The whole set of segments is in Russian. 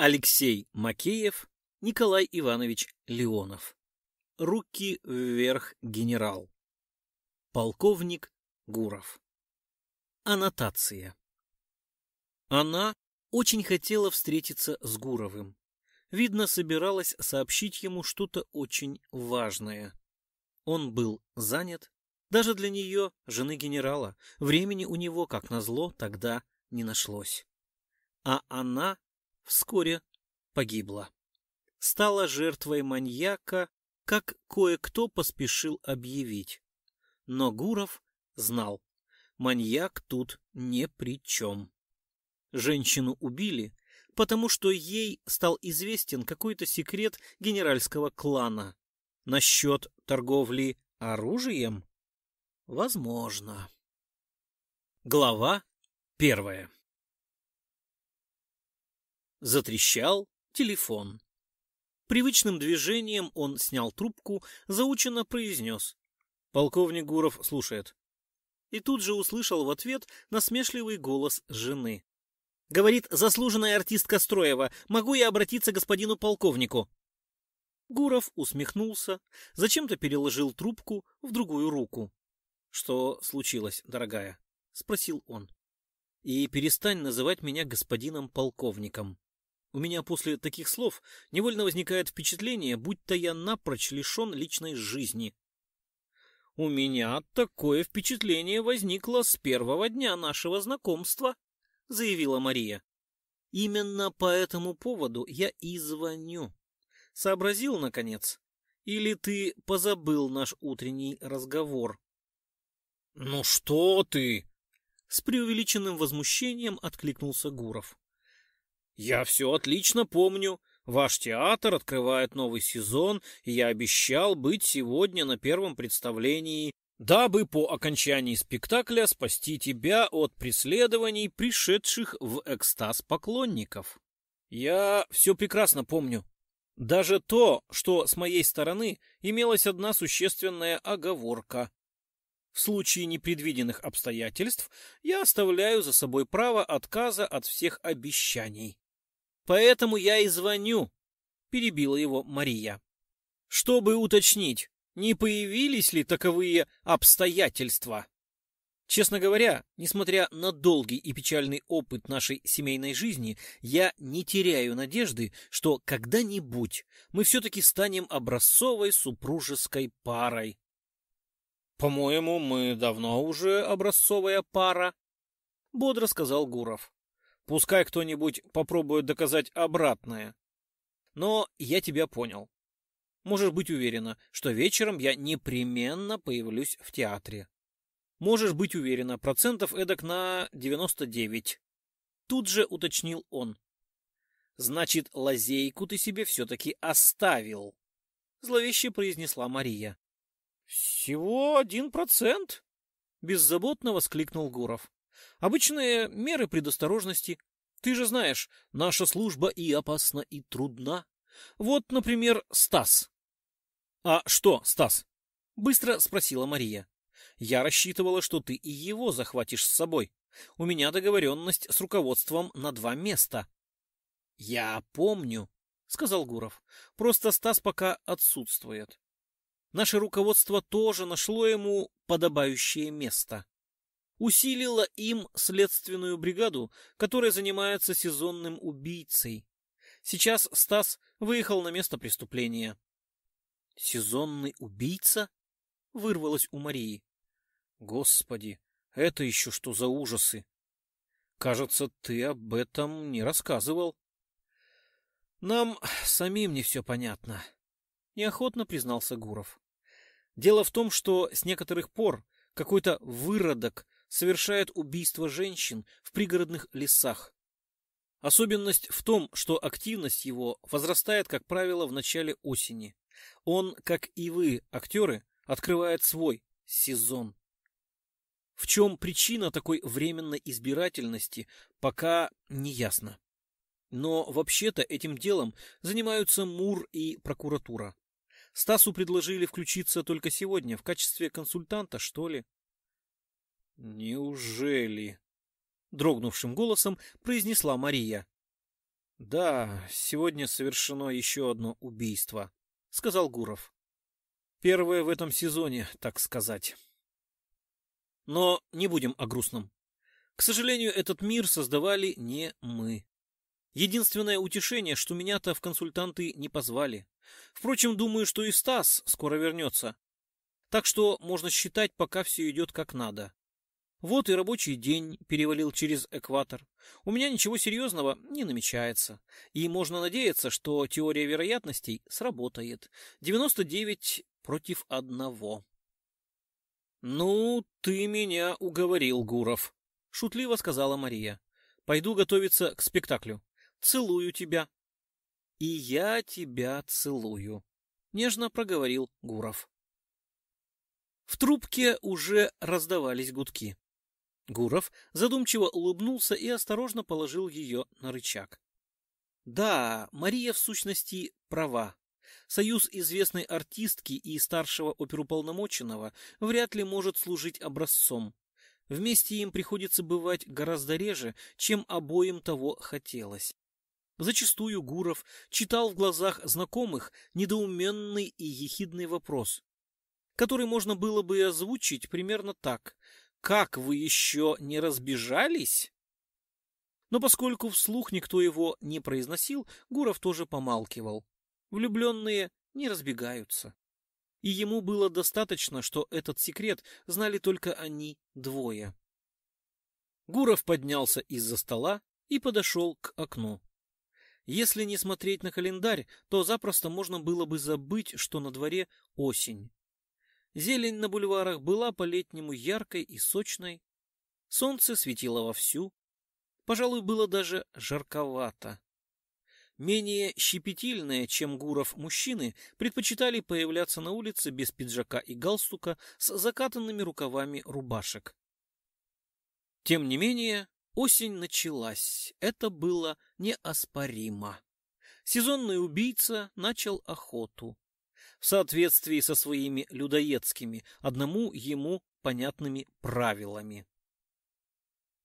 Алексей Макеев, Николай Иванович Леонов. Руки вверх, генерал. Полковник Гуров. Аннотация. Она очень хотела встретиться с Гуровым. Видно, собиралась сообщить ему что-то очень важное. Он был занят. Даже для нее, жены генерала, времени у него, как назло, тогда не нашлось. А она вскоре погибла. Стала жертвой маньяка, как кое-кто поспешил объявить. Но Гуров знал, маньяк тут ни при чем. Женщину убили, потому что ей стал известен какой-то секрет генеральского клана. Насчет торговли оружием? Возможно. Глава первая Затрещал телефон. Привычным движением он снял трубку, заученно произнес. Полковник Гуров слушает. И тут же услышал в ответ насмешливый голос жены. Говорит заслуженная артистка Строева, могу я обратиться к господину полковнику? Гуров усмехнулся, зачем-то переложил трубку в другую руку. «Что случилось, дорогая?» — спросил он. «И перестань называть меня господином полковником. У меня после таких слов невольно возникает впечатление, будто я напрочь лишен личной жизни. У меня такое впечатление возникло с первого дня нашего знакомства, заявила Мария. Именно по этому поводу я и звоню. Сообразил, наконец? Или ты позабыл наш утренний разговор? Ну что ты? С преувеличенным возмущением откликнулся Гуров. «Я все отлично помню. Ваш театр открывает новый сезон, и я обещал быть сегодня на первом представлении, дабы по окончании спектакля спасти тебя от преследований пришедших в экстаз поклонников». «Я все прекрасно помню», даже то, что с моей стороны имелась одна существенная оговорка. В случае непредвиденных обстоятельств я оставляю за собой право отказа от всех обещаний. Поэтому я и звоню, перебила его Мария. Чтобы уточнить, не появились ли таковые обстоятельства? Честно говоря, несмотря на долгий и печальный опыт нашей семейной жизни, я не теряю надежды, что когда-нибудь мы все-таки станем образцовой супружеской парой. «По-моему, мы давно уже образцовая пара», — бодро сказал Гуров. Пускай кто-нибудь попробует доказать обратное. Но я тебя понял. Можешь быть уверена, что вечером я непременно появлюсь в театре. Можешь быть уверена, процентов эдак на 99. Тут же уточнил он. Значит, лазейку ты себе все-таки оставил. Зловеще произнесла Мария. Всего один процент? Беззаботно воскликнул Гуров. Обычные меры предосторожности. Ты же знаешь, наша служба и опасна, и трудна. Вот, например, Стас. — А что, Стас? — быстро спросила Мария. — Я рассчитывала, что ты и его захватишь с собой. У меня договоренность с руководством на два места. — Я помню, — сказал Гуров. — Просто Стас пока отсутствует. Наше руководство тоже нашло ему подобающее место усилила им следственную бригаду, которая занимается сезонным убийцей. Сейчас Стас выехал на место преступления. «Сезонный убийца?» — вырвалось у Марии. «Господи, это еще что за ужасы? Кажется, ты об этом не рассказывал». «Нам самим не все понятно», — неохотно признался Гуров. «Дело в том, что с некоторых пор какой-то выродок совершает убийство женщин в пригородных лесах. Особенность в том, что активность его возрастает, как правило, в начале осени. Он, как и вы, актеры, открывает свой сезон. В чем причина такой временной избирательности, пока не ясно. Но вообще-то этим делом занимаются МУР и прокуратура. Стасу предложили включиться только сегодня в качестве консультанта, что ли. «Неужели?» — дрогнувшим голосом произнесла Мария. «Да, сегодня совершено еще одно убийство», — сказал Гуров. «Первое в этом сезоне, так сказать». Но не будем о грустном. К сожалению, этот мир создавали не мы. Единственное утешение, что меня-то в консультанты не позвали. Впрочем, думаю, что и Стас скоро вернется. Так что можно считать, пока все идет как надо. Вот и рабочий день перевалил через экватор. У меня ничего серьезного не намечается. И можно надеяться, что теория вероятностей сработает. 99 против одного. «Ну, ты меня уговорил, Гуров», — шутливо сказала Мария. «Пойду готовиться к спектаклю. Целую тебя». «И я тебя целую», — нежно проговорил Гуров. В трубке уже раздавались гудки. Гуров задумчиво улыбнулся и осторожно положил ее на рычаг. Да, Мария в сущности права. Союз известной артистки и старшего оперуполномоченного вряд ли может служить образцом. Вместе им приходится бывать гораздо реже, чем обоим того хотелось. Зачастую Гуров читал в глазах знакомых недоуменный и ехидный вопрос, который можно было бы озвучить примерно так. Как вы еще не разбежались? Но поскольку вслух никто его не произносил, Гуров тоже помалкивал. Влюбленные не разбегаются. И ему было достаточно, что этот секрет знали только они двое. Гуров поднялся из-за стола и подошел к окну. Если не смотреть на календарь, то запросто можно было бы забыть, что на дворе осень. Зелень на бульварах была по-летнему яркой и сочной. Солнце светило вовсю. Пожалуй, было даже жарковато. Менее щепетильные, чем Гуров, мужчины предпочитали появляться на улице без пиджака и галстука с закатанными рукавами рубашек. Тем не менее, осень началась. Это было неоспоримо. Сезонный убийца начал охоту в соответствии со своими людоедскими, одному ему понятными правилами.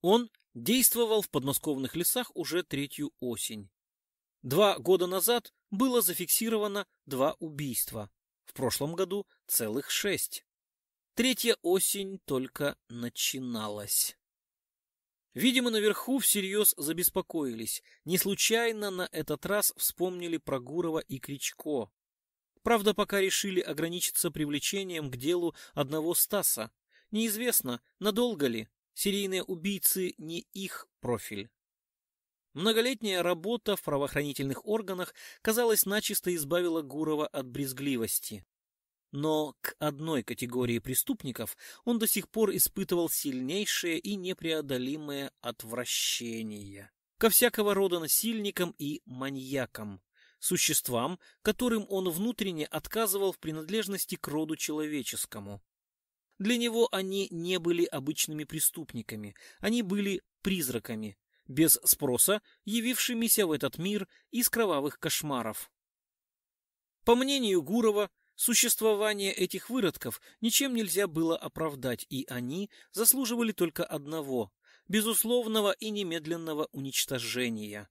Он действовал в подмосковных лесах уже третью осень. Два года назад было зафиксировано два убийства, в прошлом году целых шесть. Третья осень только начиналась. Видимо, наверху всерьез забеспокоились. Не случайно на этот раз вспомнили про Гурова и Кричко. Правда, пока решили ограничиться привлечением к делу одного Стаса. Неизвестно, надолго ли. Серийные убийцы не их профиль. Многолетняя работа в правоохранительных органах, казалось, начисто избавила Гурова от брезгливости. Но к одной категории преступников он до сих пор испытывал сильнейшее и непреодолимое отвращение. Ко всякого рода насильникам и маньякам существам, которым он внутренне отказывал в принадлежности к роду человеческому. Для него они не были обычными преступниками, они были призраками, без спроса явившимися в этот мир из кровавых кошмаров. По мнению Гурова, существование этих выродков ничем нельзя было оправдать, и они заслуживали только одного – безусловного и немедленного уничтожения.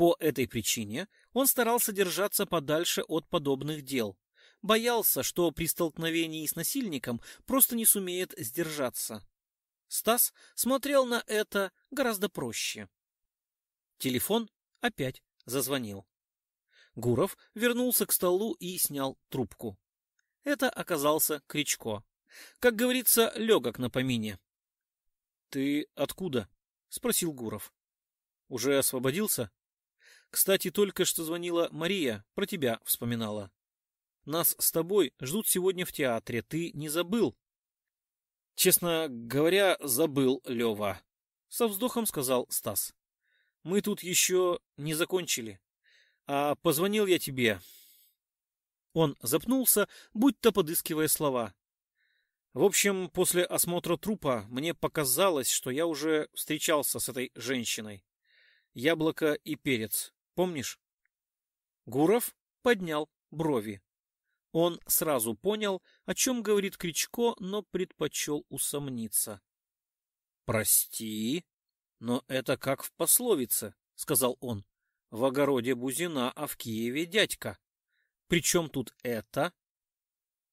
По этой причине он старался держаться подальше от подобных дел. Боялся, что при столкновении с насильником просто не сумеет сдержаться. Стас смотрел на это гораздо проще. Телефон опять зазвонил. Гуров вернулся к столу и снял трубку. Это оказался Кричко. Как говорится, легок на помине. — Ты откуда? — спросил Гуров. — Уже освободился? Кстати, только что звонила Мария, про тебя вспоминала. Нас с тобой ждут сегодня в театре, ты не забыл? Честно говоря, забыл, Лева. Со вздохом сказал Стас. Мы тут еще не закончили. А позвонил я тебе. Он запнулся, будто подыскивая слова. В общем, после осмотра трупа мне показалось, что я уже встречался с этой женщиной. Яблоко и перец. Помнишь? Гуров поднял брови. Он сразу понял, о чем говорит Кричко, но предпочел усомниться. «Прости, но это как в пословице», — сказал он. «В огороде Бузина, а в Киеве дядька. Причем тут это?»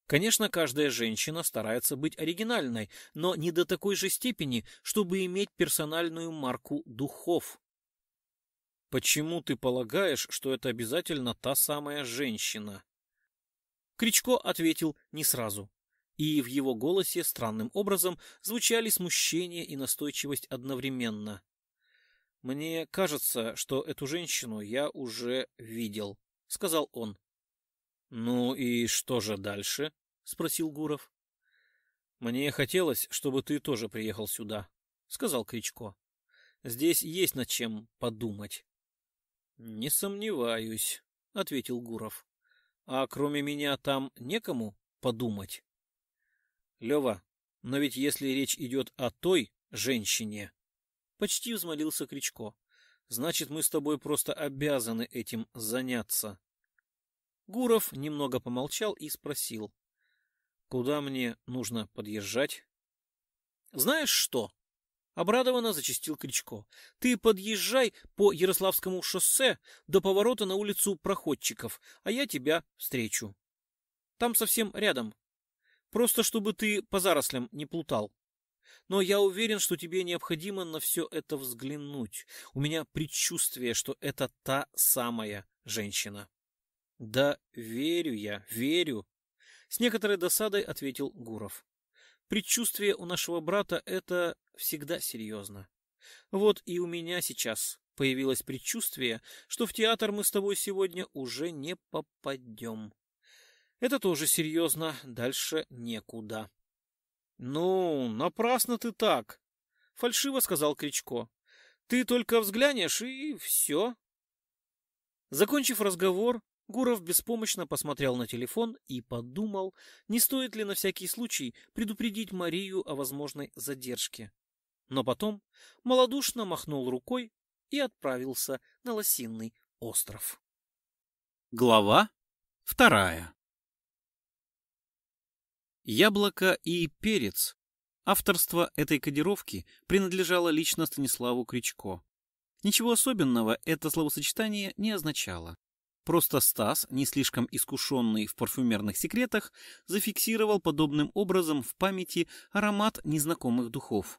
Конечно, каждая женщина старается быть оригинальной, но не до такой же степени, чтобы иметь персональную марку духов. Почему ты полагаешь, что это обязательно та самая женщина? Кричко ответил не сразу. И в его голосе странным образом звучали смущение и настойчивость одновременно. «Мне кажется, что эту женщину я уже видел», — сказал он. «Ну и что же дальше?» — спросил Гуров. «Мне хотелось, чтобы ты тоже приехал сюда», — сказал Кричко. «Здесь есть над чем подумать». «Не сомневаюсь», — ответил Гуров. «А кроме меня там некому подумать?» «Лева, но ведь если речь идет о той женщине...» Почти взмолился Кричко. «Значит, мы с тобой просто обязаны этим заняться». Гуров немного помолчал и спросил. «Куда мне нужно подъезжать?» «Знаешь что?» Обрадованно зачистил Кричко. «Ты подъезжай по Ярославскому шоссе до поворота на улицу Проходчиков, а я тебя встречу. Там совсем рядом. Просто чтобы ты по зарослям не плутал. Но я уверен, что тебе необходимо на все это взглянуть. У меня предчувствие, что это та самая женщина». «Да верю я, верю», — с некоторой досадой ответил Гуров. «Предчувствие у нашего брата — это всегда серьезно. Вот и у меня сейчас появилось предчувствие, что в театр мы с тобой сегодня уже не попадем. Это тоже серьезно, дальше некуда. — Ну, напрасно ты так, — фальшиво сказал Кричко. — Ты только взглянешь, и все. Закончив разговор, Гуров беспомощно посмотрел на телефон и подумал, не стоит ли на всякий случай предупредить Марию о возможной задержке но потом малодушно махнул рукой и отправился на Лосинный остров. Глава вторая Яблоко и перец. Авторство этой кодировки принадлежало лично Станиславу Кричко. Ничего особенного это словосочетание не означало. Просто Стас, не слишком искушенный в парфюмерных секретах, зафиксировал подобным образом в памяти аромат незнакомых духов.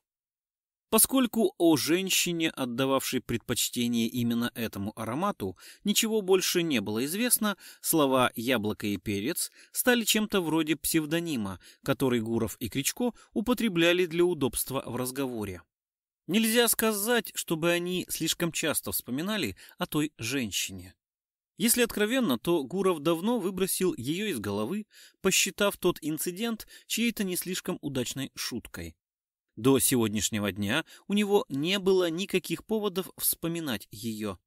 Поскольку о женщине, отдававшей предпочтение именно этому аромату, ничего больше не было известно, слова «яблоко» и «перец» стали чем-то вроде псевдонима, который Гуров и Кричко употребляли для удобства в разговоре. Нельзя сказать, чтобы они слишком часто вспоминали о той женщине. Если откровенно, то Гуров давно выбросил ее из головы, посчитав тот инцидент чьей-то не слишком удачной шуткой. До сегодняшнего дня у него не было никаких поводов вспоминать ее.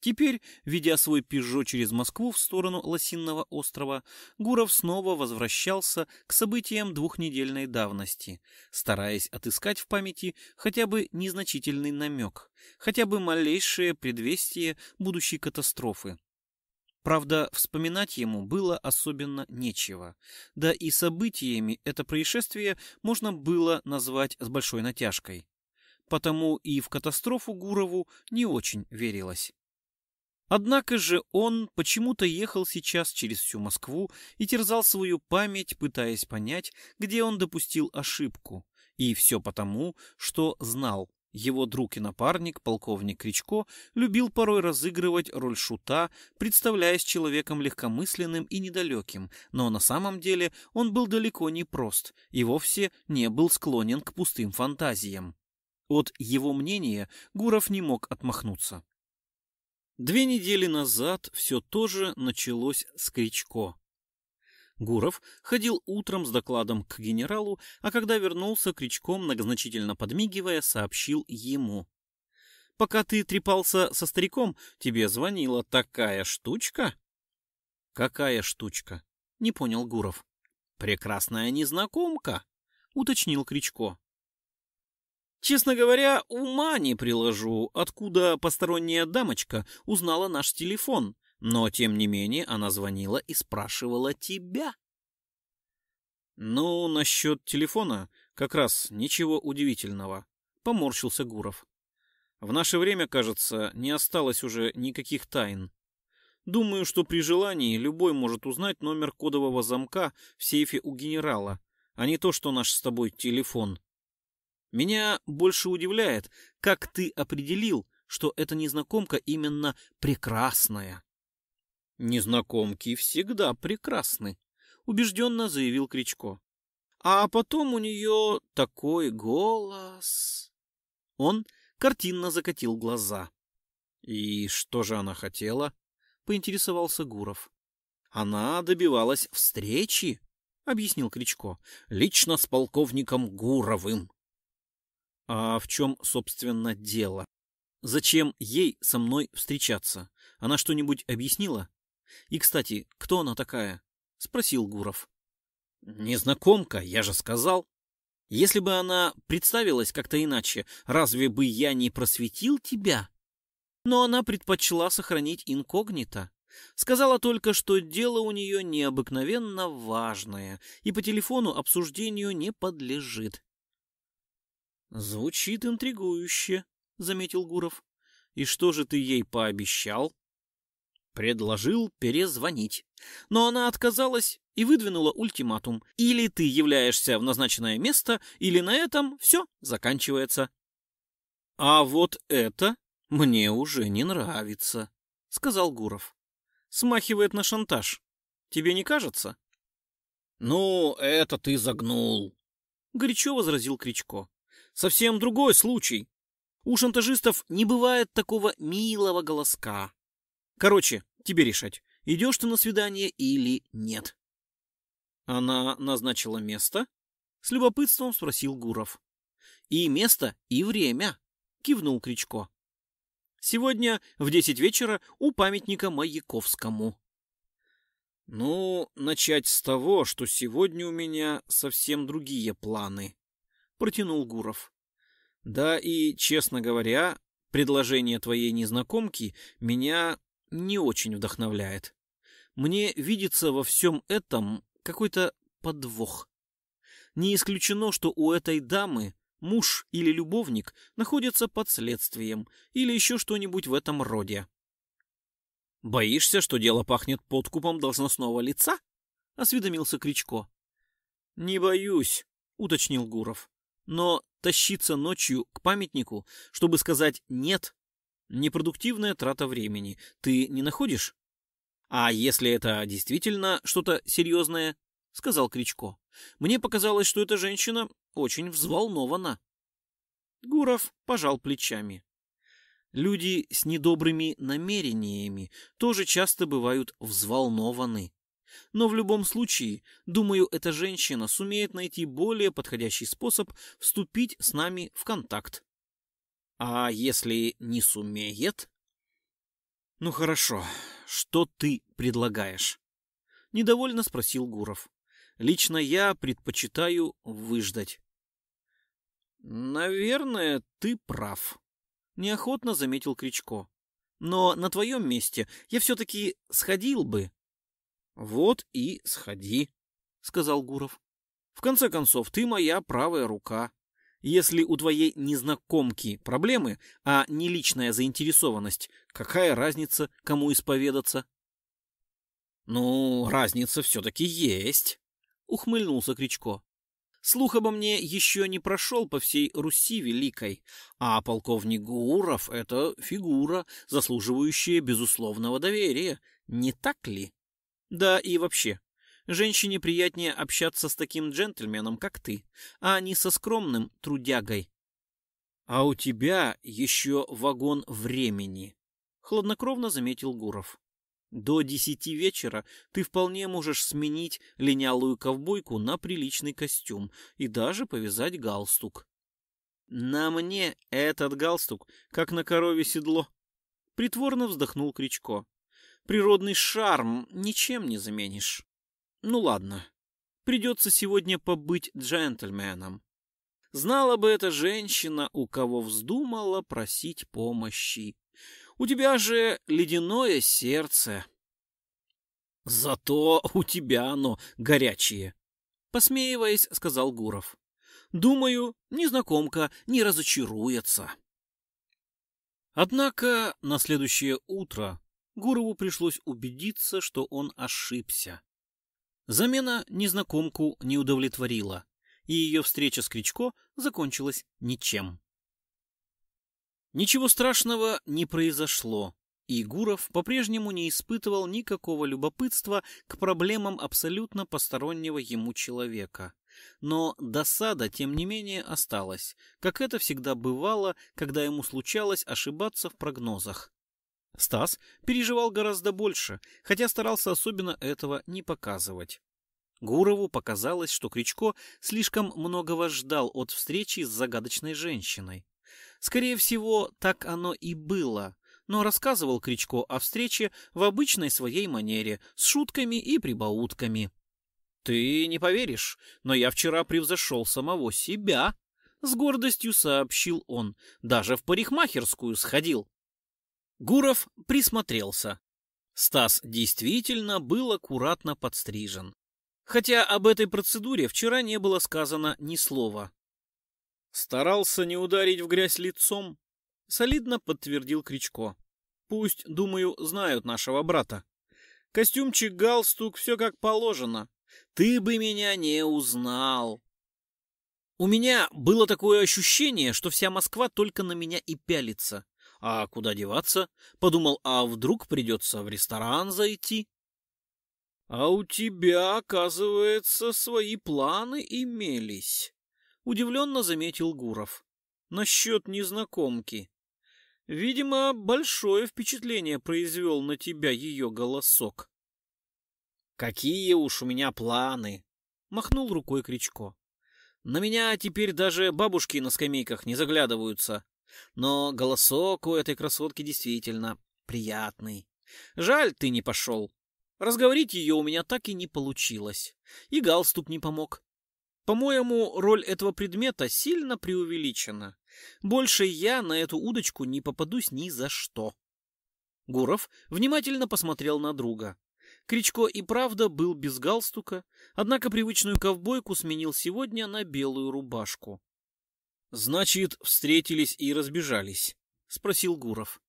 Теперь, ведя свой пижо через Москву в сторону Лосинного острова, Гуров снова возвращался к событиям двухнедельной давности, стараясь отыскать в памяти хотя бы незначительный намек, хотя бы малейшее предвестие будущей катастрофы. Правда, вспоминать ему было особенно нечего. Да и событиями это происшествие можно было назвать с большой натяжкой. Потому и в катастрофу Гурову не очень верилось. Однако же он почему-то ехал сейчас через всю Москву и терзал свою память, пытаясь понять, где он допустил ошибку. И все потому, что знал, его друг и напарник, полковник Кричко, любил порой разыгрывать роль шута, представляясь человеком легкомысленным и недалеким, но на самом деле он был далеко не прост и вовсе не был склонен к пустым фантазиям. От его мнения Гуров не мог отмахнуться. Две недели назад все тоже началось с Кричко. Гуров ходил утром с докладом к генералу, а когда вернулся, Кричко, многозначительно подмигивая, сообщил ему. «Пока ты трепался со стариком, тебе звонила такая штучка?» «Какая штучка?» — не понял Гуров. «Прекрасная незнакомка», — уточнил Кричко. «Честно говоря, ума не приложу, откуда посторонняя дамочка узнала наш телефон», но, тем не менее, она звонила и спрашивала тебя. Ну, насчет телефона как раз ничего удивительного, поморщился Гуров. В наше время, кажется, не осталось уже никаких тайн. Думаю, что при желании любой может узнать номер кодового замка в сейфе у генерала, а не то, что наш с тобой телефон. Меня больше удивляет, как ты определил, что эта незнакомка именно прекрасная. «Незнакомки всегда прекрасны», — убежденно заявил Кричко. «А потом у нее такой голос...» Он картинно закатил глаза. «И что же она хотела?» — поинтересовался Гуров. «Она добивалась встречи», — объяснил Кричко, — «лично с полковником Гуровым». «А в чем, собственно, дело? Зачем ей со мной встречаться? Она что-нибудь объяснила?» И, кстати, кто она такая? Спросил Гуров. Незнакомка, я же сказал. Если бы она представилась как-то иначе, разве бы я не просветил тебя? Но она предпочла сохранить инкогнито. Сказала только, что дело у нее необыкновенно важное и по телефону обсуждению не подлежит. «Звучит интригующе», — заметил Гуров. «И что же ты ей пообещал?» Предложил перезвонить. Но она отказалась и выдвинула ультиматум. Или ты являешься в назначенное место, или на этом все заканчивается. А вот это мне уже не нравится, сказал Гуров. Смахивает на шантаж. Тебе не кажется? Ну, это ты загнул, горячо возразил Кричко. Совсем другой случай. У шантажистов не бывает такого милого голоска. Короче, тебе решать, идешь ты на свидание или нет. Она назначила место? С любопытством спросил Гуров. И место, и время, кивнул Кричко. Сегодня в десять вечера у памятника Маяковскому. Ну, начать с того, что сегодня у меня совсем другие планы, протянул Гуров. Да и, честно говоря, предложение твоей незнакомки меня не очень вдохновляет. Мне видится во всем этом какой-то подвох. Не исключено, что у этой дамы муж или любовник находится под следствием или еще что-нибудь в этом роде. «Боишься, что дело пахнет подкупом должностного лица?» — осведомился Кричко. «Не боюсь», — уточнил Гуров. «Но тащиться ночью к памятнику, чтобы сказать «нет», Непродуктивная трата времени. Ты не находишь? А если это действительно что-то серьезное? Сказал Кричко. Мне показалось, что эта женщина очень взволнована. Гуров пожал плечами. Люди с недобрыми намерениями тоже часто бывают взволнованы. Но в любом случае, думаю, эта женщина сумеет найти более подходящий способ вступить с нами в контакт. А если не сумеет? Ну хорошо, что ты предлагаешь? Недовольно спросил Гуров. Лично я предпочитаю выждать. Наверное, ты прав, неохотно заметил Кричко. Но на твоем месте я все-таки сходил бы. Вот и сходи, сказал Гуров. В конце концов, ты моя правая рука. Если у твоей незнакомки проблемы, а не личная заинтересованность, какая разница, кому исповедаться? Ну, разница все-таки есть, ухмыльнулся Кричко. Слух обо мне еще не прошел по всей Руси Великой, а полковник Гуров — это фигура, заслуживающая безусловного доверия, не так ли? Да и вообще, Женщине приятнее общаться с таким джентльменом, как ты, а не со скромным трудягой. — А у тебя еще вагон времени, — хладнокровно заметил Гуров. — До десяти вечера ты вполне можешь сменить линялую ковбойку на приличный костюм и даже повязать галстук. — На мне этот галстук, как на корове седло, — притворно вздохнул Кричко. — Природный шарм ничем не заменишь. Ну ладно, придется сегодня побыть джентльменом. Знала бы эта женщина, у кого вздумала просить помощи. У тебя же ледяное сердце. Зато у тебя оно горячее, посмеиваясь, сказал Гуров. Думаю, незнакомка не разочаруется. Однако на следующее утро Гурову пришлось убедиться, что он ошибся. Замена незнакомку не удовлетворила, и ее встреча с Кричко закончилась ничем. Ничего страшного не произошло, и Гуров по-прежнему не испытывал никакого любопытства к проблемам абсолютно постороннего ему человека. Но досада, тем не менее, осталась, как это всегда бывало, когда ему случалось ошибаться в прогнозах. Стас переживал гораздо больше, хотя старался особенно этого не показывать. Гурову показалось, что Кричко слишком многого ждал от встречи с загадочной женщиной. Скорее всего, так оно и было, но рассказывал Кричко о встрече в обычной своей манере, с шутками и прибаутками. «Ты не поверишь, но я вчера превзошел самого себя», — с гордостью сообщил он. «Даже в парикмахерскую сходил». Гуров присмотрелся. Стас действительно был аккуратно подстрижен. Хотя об этой процедуре вчера не было сказано ни слова. Старался не ударить в грязь лицом, солидно подтвердил Кричко. Пусть, думаю, знают нашего брата. Костюмчик, галстук, все как положено. Ты бы меня не узнал. У меня было такое ощущение, что вся Москва только на меня и пялится. А куда деваться? Подумал, а вдруг придется в ресторан зайти? А у тебя, оказывается, свои планы имелись, удивленно заметил Гуров. Насчет незнакомки. Видимо, большое впечатление произвел на тебя ее голосок. Какие уж у меня планы! Махнул рукой Кричко. На меня теперь даже бабушки на скамейках не заглядываются. Но голосок у этой красотки действительно приятный. Жаль, ты не пошел. Разговорить ее у меня так и не получилось. И галстук не помог. По-моему, роль этого предмета сильно преувеличена. Больше я на эту удочку не попадусь ни за что. Гуров внимательно посмотрел на друга. Кричко и правда был без галстука, однако привычную ковбойку сменил сегодня на белую рубашку. Значит, встретились и разбежались, спросил Гуров.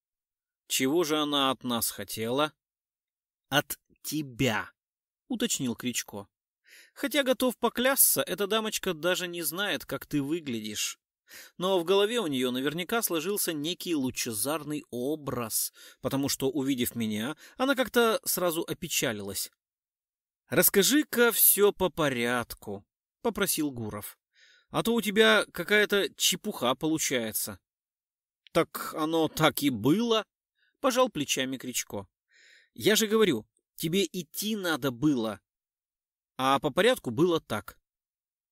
Чего же она от нас хотела? От тебя, уточнил Кричко. Хотя готов поклясться, эта дамочка даже не знает, как ты выглядишь. Но в голове у нее наверняка сложился некий лучезарный образ, потому что, увидев меня, она как-то сразу опечалилась. «Расскажи-ка все по порядку», — попросил Гуров. А то у тебя какая-то чепуха получается. Так оно так и было, пожал плечами Кричко. Я же говорю, тебе идти надо было. А по порядку было так.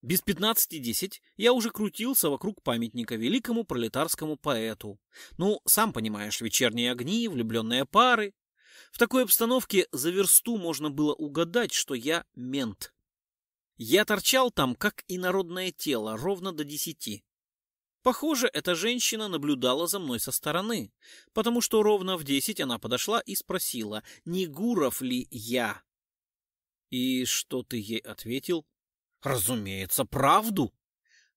Без пятнадцати десять я уже крутился вокруг памятника великому пролетарскому поэту. Ну, сам понимаешь, вечерние огни, влюбленные пары. В такой обстановке за версту можно было угадать, что я мент. Я торчал там, как инородное тело, ровно до десяти. Похоже, эта женщина наблюдала за мной со стороны, потому что ровно в десять она подошла и спросила, не Гуров ли я. И что ты ей ответил? Разумеется, правду,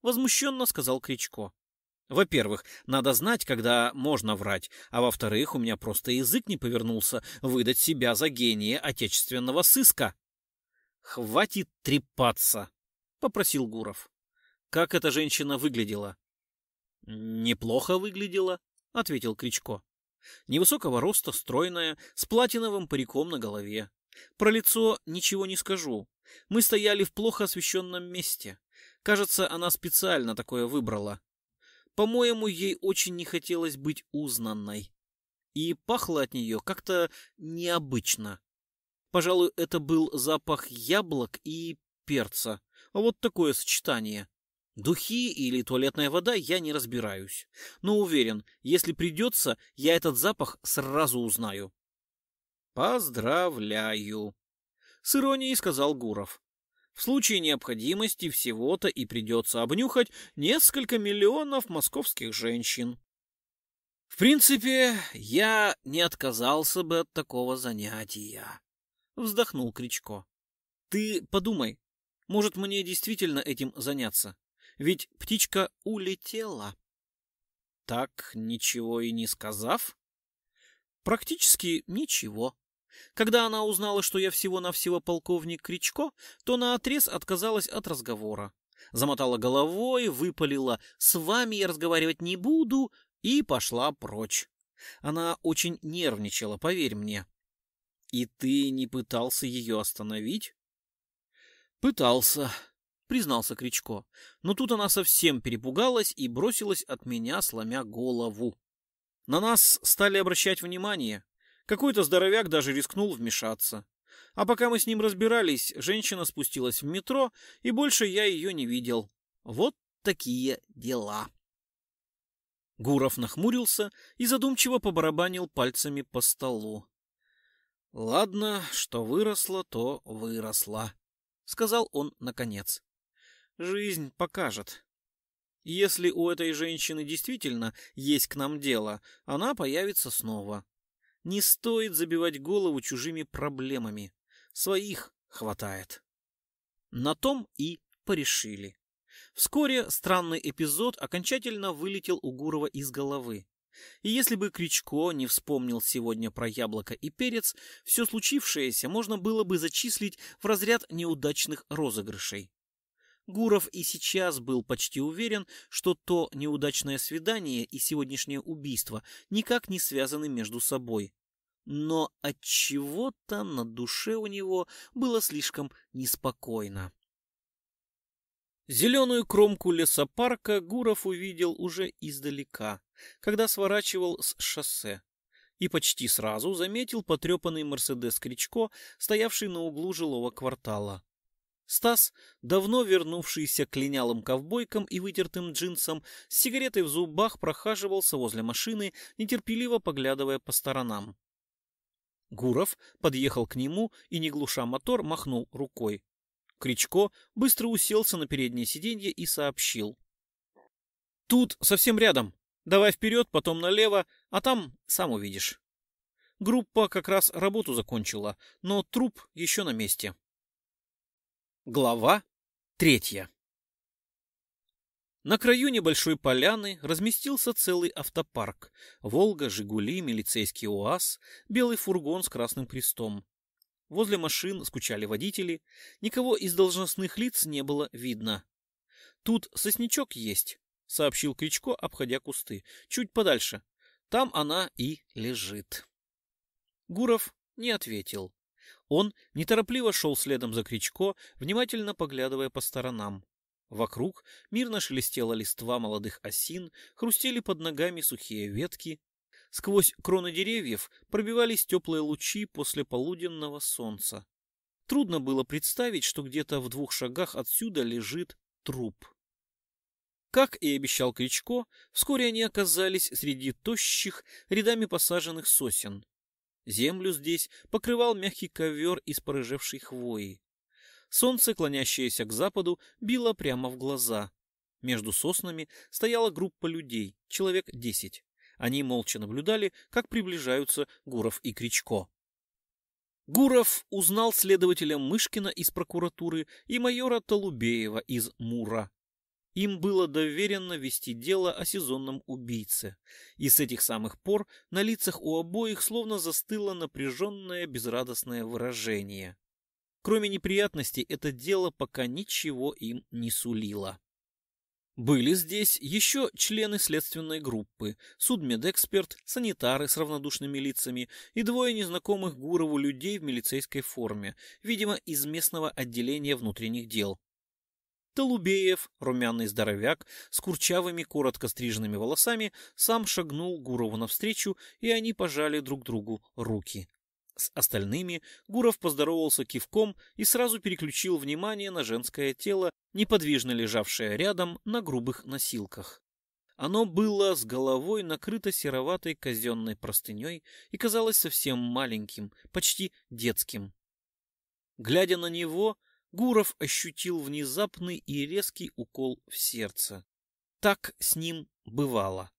возмущенно сказал Кричко. Во-первых, надо знать, когда можно врать, а во-вторых, у меня просто язык не повернулся выдать себя за гения отечественного сыска. Хватит трепаться, попросил Гуров. Как эта женщина выглядела? Неплохо выглядела, ответил Кричко. Невысокого роста, стройная, с платиновым париком на голове. Про лицо ничего не скажу. Мы стояли в плохо освещенном месте. Кажется, она специально такое выбрала. По-моему, ей очень не хотелось быть узнанной. И пахло от нее как-то необычно. Пожалуй, это был запах яблок и перца. Вот такое сочетание. Духи или туалетная вода я не разбираюсь. Но уверен, если придется, я этот запах сразу узнаю. «Поздравляю!» — с иронией сказал Гуров. В случае необходимости всего-то и придется обнюхать несколько миллионов московских женщин. В принципе, я не отказался бы от такого занятия вздохнул Кричко. Ты подумай, может мне действительно этим заняться? Ведь птичка улетела. Так, ничего и не сказав? Практически ничего. Когда она узнала, что я всего-навсего полковник Кричко, то наотрез отказалась от разговора. Замотала головой, выпалила «С вами я разговаривать не буду» и пошла прочь. Она очень нервничала, поверь мне. И ты не пытался ее остановить? Пытался, признался Кричко. Но тут она совсем перепугалась и бросилась от меня, сломя голову. На нас стали обращать внимание. Какой-то здоровяк даже рискнул вмешаться. А пока мы с ним разбирались, женщина спустилась в метро, и больше я ее не видел. Вот такие дела. Гуров нахмурился и задумчиво побарабанил пальцами по столу. Ладно, что выросло, то выросло, сказал он наконец. Жизнь покажет. Если у этой женщины действительно есть к нам дело, она появится снова. Не стоит забивать голову чужими проблемами. Своих хватает. На том и порешили. Вскоре странный эпизод окончательно вылетел у Гурова из головы. И если бы Кричко не вспомнил сегодня про яблоко и перец, все случившееся можно было бы зачислить в разряд неудачных розыгрышей. Гуров и сейчас был почти уверен, что то неудачное свидание и сегодняшнее убийство никак не связаны между собой. Но от чего-то на душе у него было слишком неспокойно. Зеленую кромку лесопарка Гуров увидел уже издалека, когда сворачивал с шоссе. И почти сразу заметил потрепанный Мерседес Кричко, стоявший на углу жилого квартала. Стас, давно вернувшийся к линялым ковбойкам и вытертым джинсам, с сигаретой в зубах прохаживался возле машины, нетерпеливо поглядывая по сторонам. Гуров подъехал к нему и, не глуша мотор, махнул рукой. Кричко быстро уселся на переднее сиденье и сообщил. «Тут совсем рядом. Давай вперед, потом налево, а там сам увидишь». Группа как раз работу закончила, но труп еще на месте. Глава третья На краю небольшой поляны разместился целый автопарк. Волга, Жигули, милицейский УАЗ, белый фургон с красным крестом. Возле машин скучали водители, никого из должностных лиц не было видно. «Тут сосничок есть», — сообщил Кричко, обходя кусты. «Чуть подальше. Там она и лежит». Гуров не ответил. Он неторопливо шел следом за Кричко, внимательно поглядывая по сторонам. Вокруг мирно шелестела листва молодых осин, хрустели под ногами сухие ветки, Сквозь кроны деревьев пробивались теплые лучи после полуденного солнца. Трудно было представить, что где-то в двух шагах отсюда лежит труп. Как и обещал Кричко, вскоре они оказались среди тощих, рядами посаженных сосен. Землю здесь покрывал мягкий ковер из порыжевшей хвои. Солнце, клонящееся к западу, било прямо в глаза. Между соснами стояла группа людей, человек десять. Они молча наблюдали, как приближаются Гуров и Кричко. Гуров узнал следователя Мышкина из прокуратуры и майора Толубеева из Мура. Им было доверено вести дело о сезонном убийце, и с этих самых пор на лицах у обоих словно застыло напряженное безрадостное выражение. Кроме неприятностей, это дело пока ничего им не сулило. Были здесь еще члены следственной группы, судмедэксперт, санитары с равнодушными лицами и двое незнакомых Гурову людей в милицейской форме, видимо, из местного отделения внутренних дел. Толубеев, румяный здоровяк, с курчавыми, коротко стриженными волосами, сам шагнул Гурову навстречу, и они пожали друг другу руки. С остальными Гуров поздоровался кивком и сразу переключил внимание на женское тело, неподвижно лежавшее рядом на грубых носилках. Оно было с головой накрыто сероватой казенной простыней и казалось совсем маленьким, почти детским. Глядя на него, Гуров ощутил внезапный и резкий укол в сердце. Так с ним бывало.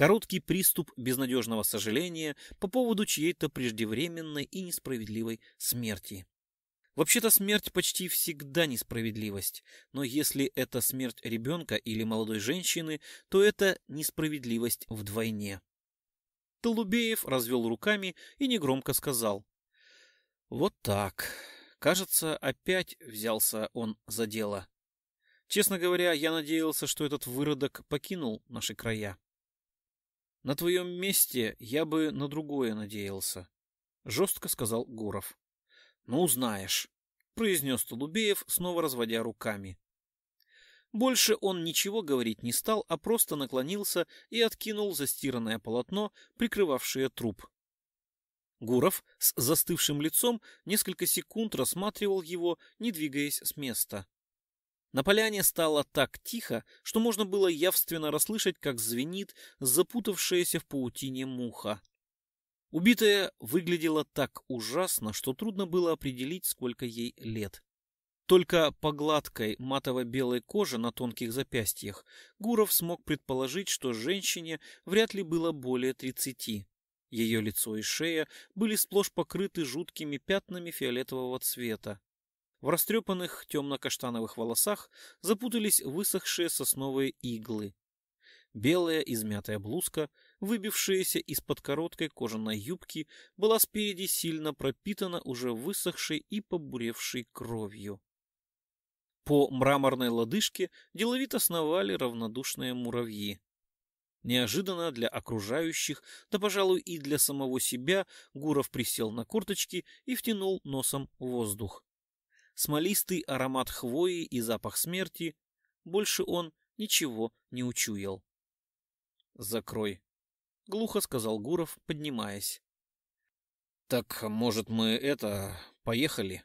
Короткий приступ безнадежного сожаления по поводу чьей-то преждевременной и несправедливой смерти. Вообще-то смерть почти всегда несправедливость, но если это смерть ребенка или молодой женщины, то это несправедливость вдвойне. Толубеев развел руками и негромко сказал. «Вот так. Кажется, опять взялся он за дело. Честно говоря, я надеялся, что этот выродок покинул наши края. На твоем месте я бы на другое надеялся, — жестко сказал Гуров. «Ну, — Ну, знаешь, — произнес Толубеев, снова разводя руками. Больше он ничего говорить не стал, а просто наклонился и откинул застиранное полотно, прикрывавшее труп. Гуров с застывшим лицом несколько секунд рассматривал его, не двигаясь с места. На поляне стало так тихо, что можно было явственно расслышать, как звенит запутавшаяся в паутине муха. Убитая выглядела так ужасно, что трудно было определить, сколько ей лет. Только по гладкой матово-белой коже на тонких запястьях Гуров смог предположить, что женщине вряд ли было более тридцати. Ее лицо и шея были сплошь покрыты жуткими пятнами фиолетового цвета. В растрепанных темно-каштановых волосах запутались высохшие сосновые иглы. Белая измятая блузка, выбившаяся из-под короткой кожаной юбки, была спереди сильно пропитана уже высохшей и побуревшей кровью. По мраморной лодыжке деловито сновали равнодушные муравьи. Неожиданно для окружающих, да, пожалуй, и для самого себя, Гуров присел на корточки и втянул носом воздух смолистый аромат хвои и запах смерти, больше он ничего не учуял. «Закрой», — глухо сказал Гуров, поднимаясь. «Так, может, мы это... поехали?»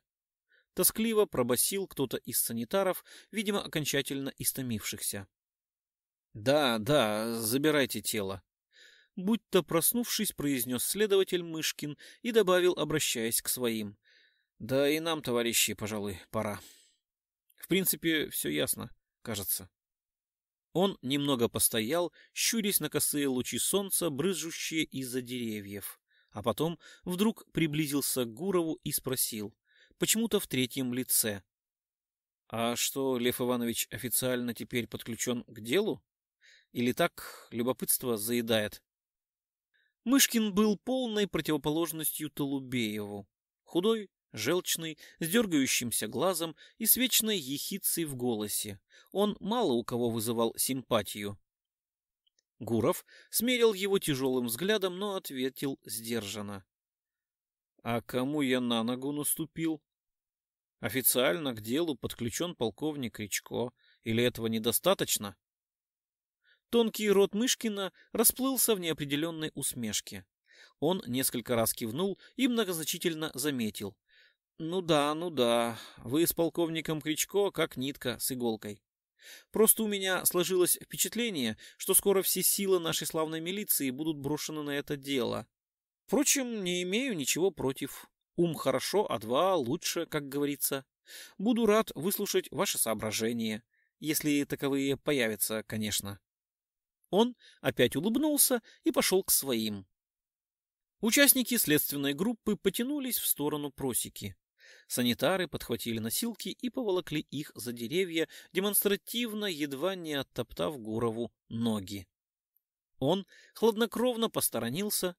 Тоскливо пробасил кто-то из санитаров, видимо, окончательно истомившихся. «Да, да, забирайте тело», будто проснувшись, произнес следователь Мышкин и добавил, обращаясь к своим. Да и нам, товарищи, пожалуй, пора. В принципе, все ясно, кажется. Он немного постоял, щурясь на косые лучи солнца, брызжущие из-за деревьев, а потом вдруг приблизился к Гурову и спросил, почему-то в третьем лице. — А что, Лев Иванович официально теперь подключен к делу? Или так любопытство заедает? Мышкин был полной противоположностью Толубееву. Худой, Желчный, с дергающимся глазом и с вечной ехицей в голосе. Он мало у кого вызывал симпатию. Гуров смерил его тяжелым взглядом, но ответил сдержанно. «А кому я на ногу наступил?» «Официально к делу подключен полковник Речко. Или этого недостаточно?» Тонкий рот Мышкина расплылся в неопределенной усмешке. Он несколько раз кивнул и многозначительно заметил. Ну да, ну да. Вы с полковником Кричко как нитка с иголкой. Просто у меня сложилось впечатление, что скоро все силы нашей славной милиции будут брошены на это дело. Впрочем, не имею ничего против. Ум хорошо, а два лучше, как говорится. Буду рад выслушать ваши соображения, если таковые появятся, конечно. Он опять улыбнулся и пошел к своим. Участники следственной группы потянулись в сторону просеки. Санитары подхватили носилки и поволокли их за деревья, демонстративно едва не оттоптав Гурову ноги. Он хладнокровно посторонился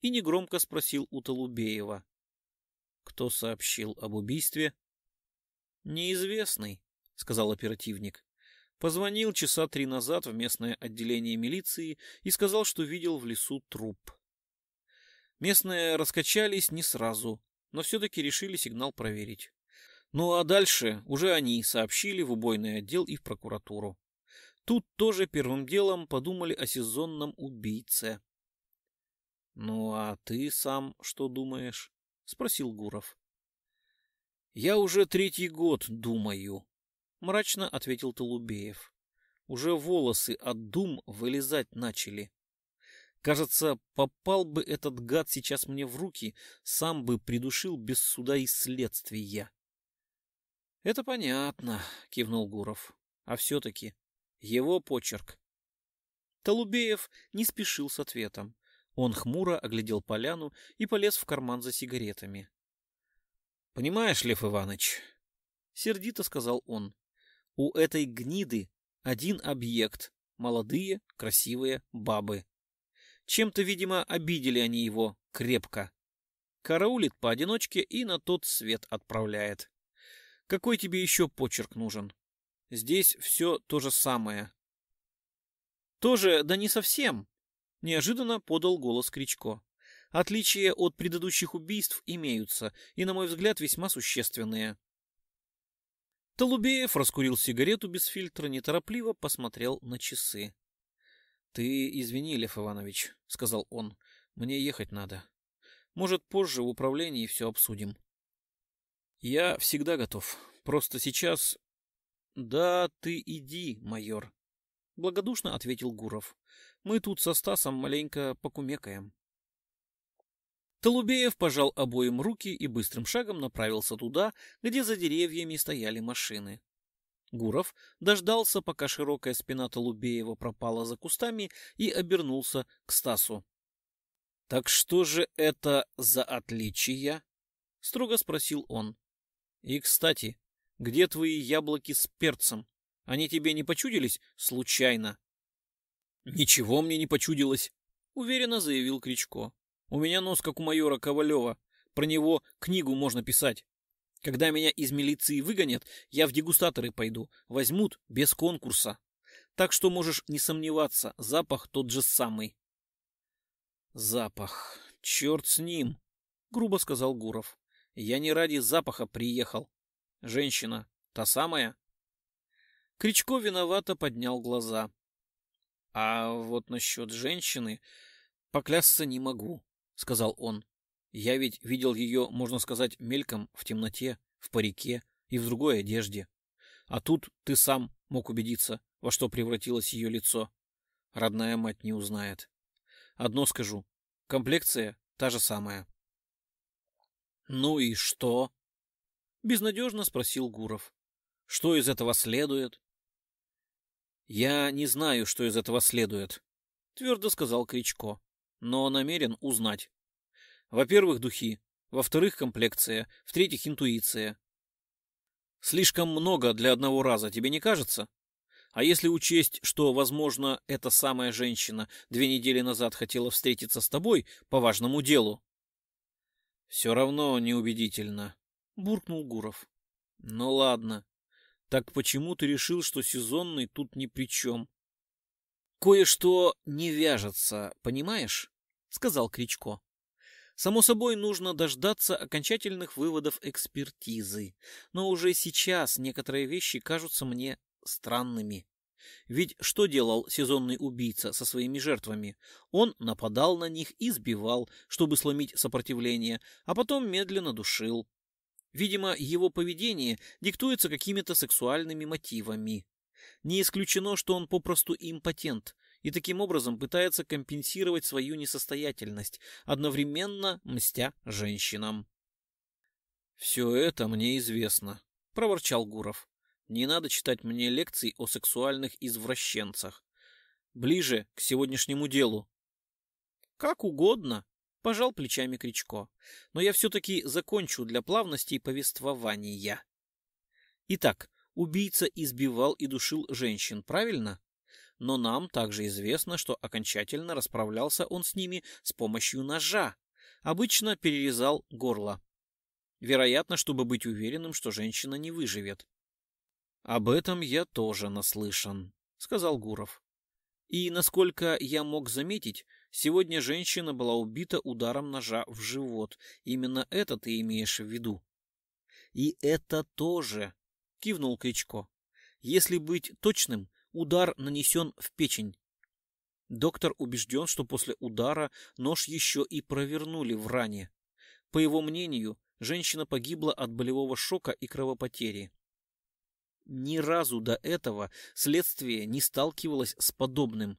и негромко спросил у Толубеева. «Кто сообщил об убийстве?» «Неизвестный», — сказал оперативник. Позвонил часа три назад в местное отделение милиции и сказал, что видел в лесу труп. Местные раскачались не сразу, но все-таки решили сигнал проверить. Ну а дальше уже они сообщили в убойный отдел и в прокуратуру. Тут тоже первым делом подумали о сезонном убийце. «Ну а ты сам что думаешь?» — спросил Гуров. «Я уже третий год думаю», — мрачно ответил Толубеев. «Уже волосы от дум вылезать начали». Кажется, попал бы этот гад сейчас мне в руки, сам бы придушил без суда и следствия. — Это понятно, — кивнул Гуров. — А все-таки его почерк. Толубеев не спешил с ответом. Он хмуро оглядел поляну и полез в карман за сигаретами. — Понимаешь, Лев Иванович, — сердито сказал он, — у этой гниды один объект — молодые красивые бабы. Чем-то, видимо, обидели они его крепко. Караулит поодиночке и на тот свет отправляет. Какой тебе еще почерк нужен? Здесь все то же самое. Тоже, да не совсем, неожиданно подал голос Кричко. Отличия от предыдущих убийств имеются, и, на мой взгляд, весьма существенные. Толубеев раскурил сигарету без фильтра, неторопливо посмотрел на часы. «Ты извини, Лев Иванович», — сказал он, — «мне ехать надо. Может, позже в управлении все обсудим». «Я всегда готов. Просто сейчас...» «Да ты иди, майор», — благодушно ответил Гуров. «Мы тут со Стасом маленько покумекаем». Толубеев пожал обоим руки и быстрым шагом направился туда, где за деревьями стояли машины. Гуров дождался, пока широкая спина Толубеева пропала за кустами, и обернулся к Стасу. — Так что же это за отличия? — строго спросил он. — И, кстати, где твои яблоки с перцем? Они тебе не почудились случайно? — Ничего мне не почудилось, — уверенно заявил Кричко. — У меня нос, как у майора Ковалева. Про него книгу можно писать. Когда меня из милиции выгонят, я в дегустаторы пойду. Возьмут без конкурса. Так что можешь не сомневаться, запах тот же самый. Запах. Черт с ним, грубо сказал Гуров. Я не ради запаха приехал. Женщина, та самая? Кричко виновато поднял глаза. А вот насчет женщины поклясться не могу, сказал он. Я ведь видел ее, можно сказать, мельком в темноте, в парике и в другой одежде. А тут ты сам мог убедиться, во что превратилось ее лицо. Родная мать не узнает. Одно скажу. Комплекция та же самая. «Ну и что?» — безнадежно спросил Гуров. «Что из этого следует?» «Я не знаю, что из этого следует», — твердо сказал Кричко, «но намерен узнать». Во-первых, духи. Во-вторых, комплекция. В-третьих, интуиция. Слишком много для одного раза, тебе не кажется? А если учесть, что, возможно, эта самая женщина две недели назад хотела встретиться с тобой по важному делу? Все равно неубедительно, — буркнул Гуров. Ну ладно. Так почему ты решил, что сезонный тут ни при чем? Кое-что не вяжется, понимаешь? — сказал Кричко. Само собой, нужно дождаться окончательных выводов экспертизы, но уже сейчас некоторые вещи кажутся мне странными. Ведь что делал сезонный убийца со своими жертвами? Он нападал на них и сбивал, чтобы сломить сопротивление, а потом медленно душил. Видимо, его поведение диктуется какими-то сексуальными мотивами. Не исключено, что он попросту импотент, и таким образом пытается компенсировать свою несостоятельность, одновременно мстя женщинам. «Все это мне известно», — проворчал Гуров. «Не надо читать мне лекции о сексуальных извращенцах. Ближе к сегодняшнему делу». «Как угодно», — пожал плечами Кричко. «Но я все-таки закончу для плавности повествования». Итак, убийца избивал и душил женщин, правильно? но нам также известно, что окончательно расправлялся он с ними с помощью ножа. Обычно перерезал горло. Вероятно, чтобы быть уверенным, что женщина не выживет. «Об этом я тоже наслышан», — сказал Гуров. «И, насколько я мог заметить, сегодня женщина была убита ударом ножа в живот. Именно это ты имеешь в виду». «И это тоже», — кивнул Кричко. «Если быть точным, Удар нанесен в печень. Доктор убежден, что после удара нож еще и провернули в ране. По его мнению, женщина погибла от болевого шока и кровопотери. Ни разу до этого следствие не сталкивалось с подобным.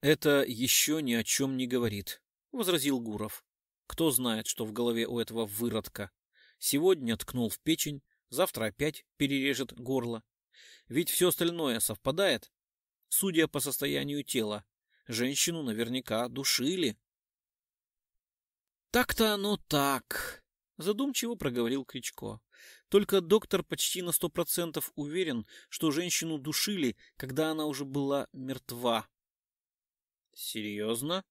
«Это еще ни о чем не говорит», — возразил Гуров. «Кто знает, что в голове у этого выродка. Сегодня ткнул в печень, завтра опять перережет горло. Ведь все остальное совпадает. Судя по состоянию тела, женщину наверняка душили. «Так-то оно так», — задумчиво проговорил Кричко. «Только доктор почти на сто процентов уверен, что женщину душили, когда она уже была мертва». «Серьезно?»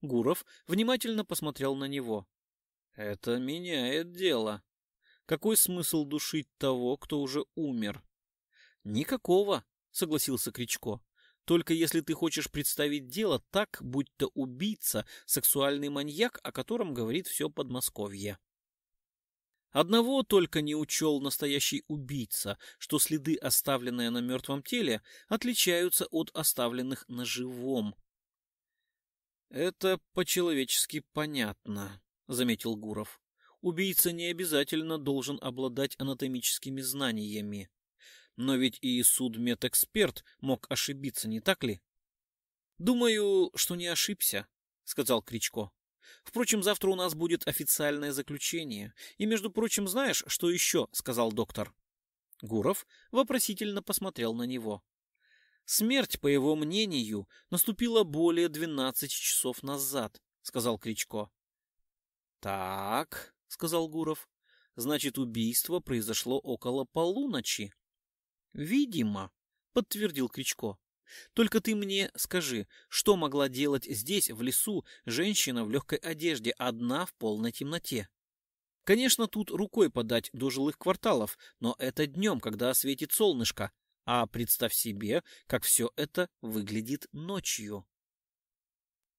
Гуров внимательно посмотрел на него. «Это меняет дело. Какой смысл душить того, кто уже умер?» «Никакого», — согласился Кричко. «Только если ты хочешь представить дело так, будь то убийца, сексуальный маньяк, о котором говорит все Подмосковье». Одного только не учел настоящий убийца, что следы, оставленные на мертвом теле, отличаются от оставленных на живом. «Это по-человечески понятно», — заметил Гуров. «Убийца не обязательно должен обладать анатомическими знаниями. Но ведь и судмедэксперт мог ошибиться, не так ли? «Думаю, что не ошибся», — сказал Кричко. «Впрочем, завтра у нас будет официальное заключение. И, между прочим, знаешь, что еще?» — сказал доктор. Гуров вопросительно посмотрел на него. «Смерть, по его мнению, наступила более двенадцати часов назад», — сказал Кричко. «Так», — сказал Гуров, — «значит, убийство произошло около полуночи». «Видимо», — подтвердил Кричко. «Только ты мне скажи, что могла делать здесь, в лесу, женщина в легкой одежде, одна в полной темноте?» Конечно, тут рукой подать до жилых кварталов, но это днем, когда светит солнышко. А представь себе, как все это выглядит ночью.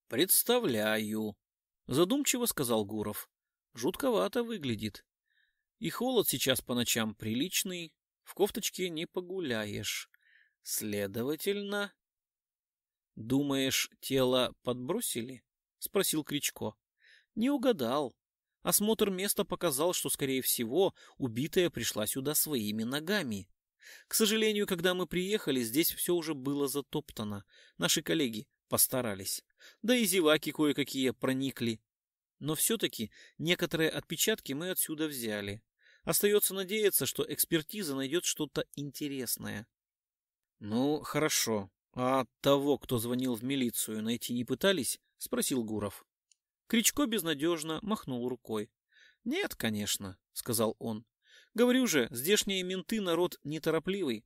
«Представляю», — задумчиво сказал Гуров. «Жутковато выглядит. И холод сейчас по ночам приличный, в кофточке не погуляешь. Следовательно... «Думаешь, тело подбросили?» — спросил Кричко. «Не угадал. Осмотр места показал, что, скорее всего, убитая пришла сюда своими ногами. К сожалению, когда мы приехали, здесь все уже было затоптано. Наши коллеги постарались. Да и зеваки кое-какие проникли. Но все-таки некоторые отпечатки мы отсюда взяли. Остается надеяться, что экспертиза найдет что-то интересное. Ну, хорошо. А того, кто звонил в милицию, найти не пытались? Спросил Гуров. Кричко безнадежно махнул рукой. Нет, конечно, сказал он. Говорю же, здешние менты народ неторопливый.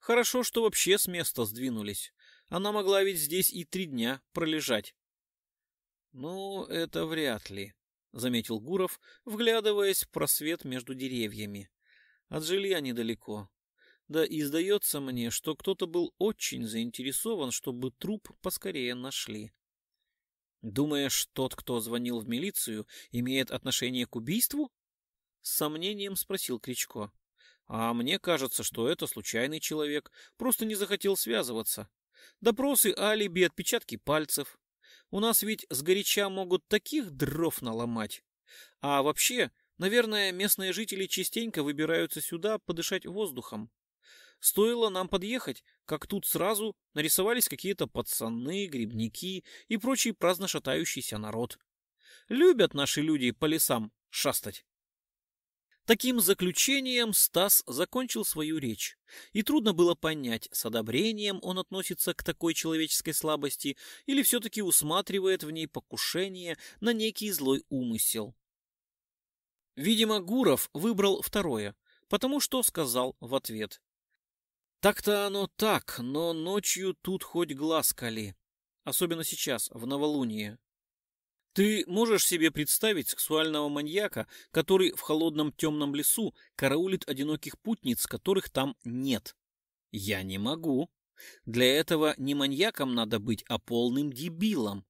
Хорошо, что вообще с места сдвинулись. Она могла ведь здесь и три дня пролежать. Ну, это вряд ли, — заметил Гуров, вглядываясь в просвет между деревьями. «От жилья недалеко. Да и сдается мне, что кто-то был очень заинтересован, чтобы труп поскорее нашли». «Думаешь, тот, кто звонил в милицию, имеет отношение к убийству?» С сомнением спросил Кричко. «А мне кажется, что это случайный человек, просто не захотел связываться. Допросы, алиби, отпечатки пальцев. У нас ведь с сгоряча могут таких дров наломать. А вообще, наверное, местные жители частенько выбираются сюда подышать воздухом. Стоило нам подъехать, как тут сразу нарисовались какие-то пацаны, грибники и прочий праздно шатающийся народ. Любят наши люди по лесам шастать. Таким заключением Стас закончил свою речь, и трудно было понять, с одобрением он относится к такой человеческой слабости или все-таки усматривает в ней покушение на некий злой умысел. Видимо, Гуров выбрал второе, потому что сказал в ответ. «Так-то оно так, но ночью тут хоть глаз кали, особенно сейчас, в новолуние». Ты можешь себе представить сексуального маньяка, который в холодном темном лесу караулит одиноких путниц, которых там нет? Я не могу. Для этого не маньяком надо быть, а полным дебилом.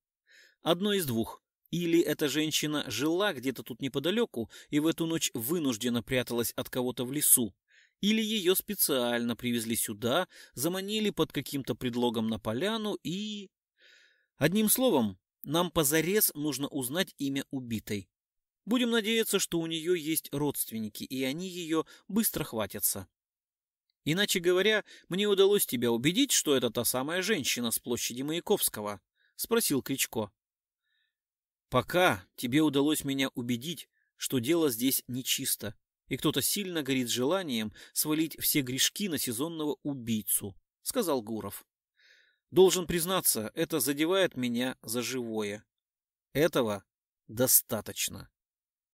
Одно из двух. Или эта женщина жила где-то тут неподалеку и в эту ночь вынужденно пряталась от кого-то в лесу. Или ее специально привезли сюда, заманили под каким-то предлогом на поляну и... Одним словом, нам позарез нужно узнать имя убитой. Будем надеяться, что у нее есть родственники, и они ее быстро хватятся. Иначе говоря, мне удалось тебя убедить, что это та самая женщина с площади Маяковского, — спросил Кричко. Пока тебе удалось меня убедить, что дело здесь нечисто, и кто-то сильно горит желанием свалить все грешки на сезонного убийцу, — сказал Гуров. Должен признаться, это задевает меня за живое. Этого достаточно.